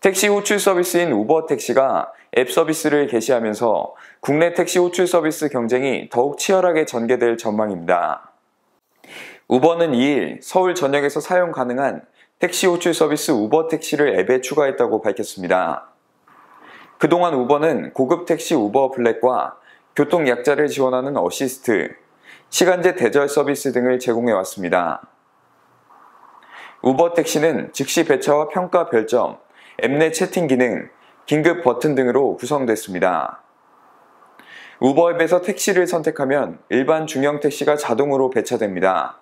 택시 호출 서비스인 우버 택시가 앱 서비스를 개시하면서 국내 택시 호출 서비스 경쟁이 더욱 치열하게 전개될 전망입니다. 우버는 2일 서울 전역에서 사용 가능한 택시 호출 서비스 우버 택시를 앱에 추가했다고 밝혔습니다. 그동안 우버는 고급 택시 우버 블랙과 교통 약자를 지원하는 어시스트, 시간제 대절 서비스 등을 제공해 왔습니다. 우버 택시는 즉시 배차와 평가 별점, 앱내 채팅 기능, 긴급 버튼 등으로 구성됐습니다. 우버 앱에서 택시를 선택하면 일반 중형 택시가 자동으로 배차됩니다.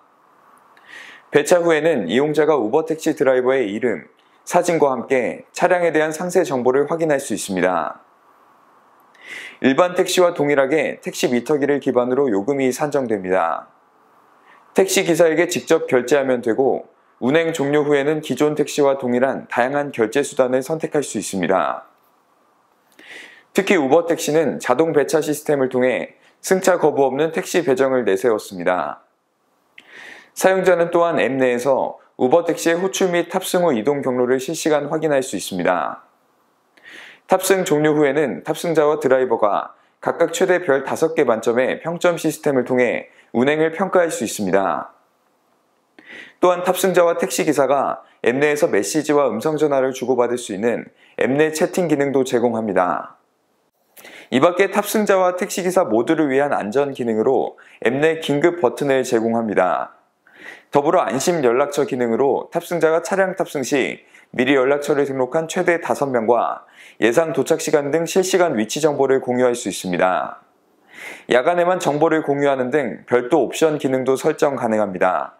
배차 후에는 이용자가 우버 택시 드라이버의 이름, 사진과 함께 차량에 대한 상세 정보를 확인할 수 있습니다. 일반 택시와 동일하게 택시 미터기를 기반으로 요금이 산정됩니다. 택시 기사에게 직접 결제하면 되고 운행 종료 후에는 기존 택시와 동일한 다양한 결제 수단을 선택할 수 있습니다. 특히 우버 택시는 자동 배차 시스템을 통해 승차 거부 없는 택시 배정을 내세웠습니다. 사용자는 또한 앱 내에서 우버 택시의 호출 및 탑승 후 이동 경로를 실시간 확인할 수 있습니다. 탑승 종료 후에는 탑승자와 드라이버가 각각 최대 별 5개 만점의 평점 시스템을 통해 운행을 평가할 수 있습니다. 또한 탑승자와 택시기사가 앱내에서 메시지와 음성전화를 주고받을 수 있는 앱 내 채팅 기능도 제공합니다. 이 밖에 탑승자와 택시기사 모두를 위한 안전 기능으로 앱 내 긴급 버튼을 제공합니다. 더불어 안심 연락처 기능으로 탑승자가 차량 탑승 시 미리 연락처를 등록한 최대 5명과 예상 도착 시간 등 실시간 위치 정보를 공유할 수 있습니다. 야간에만 정보를 공유하는 등 별도 옵션 기능도 설정 가능합니다.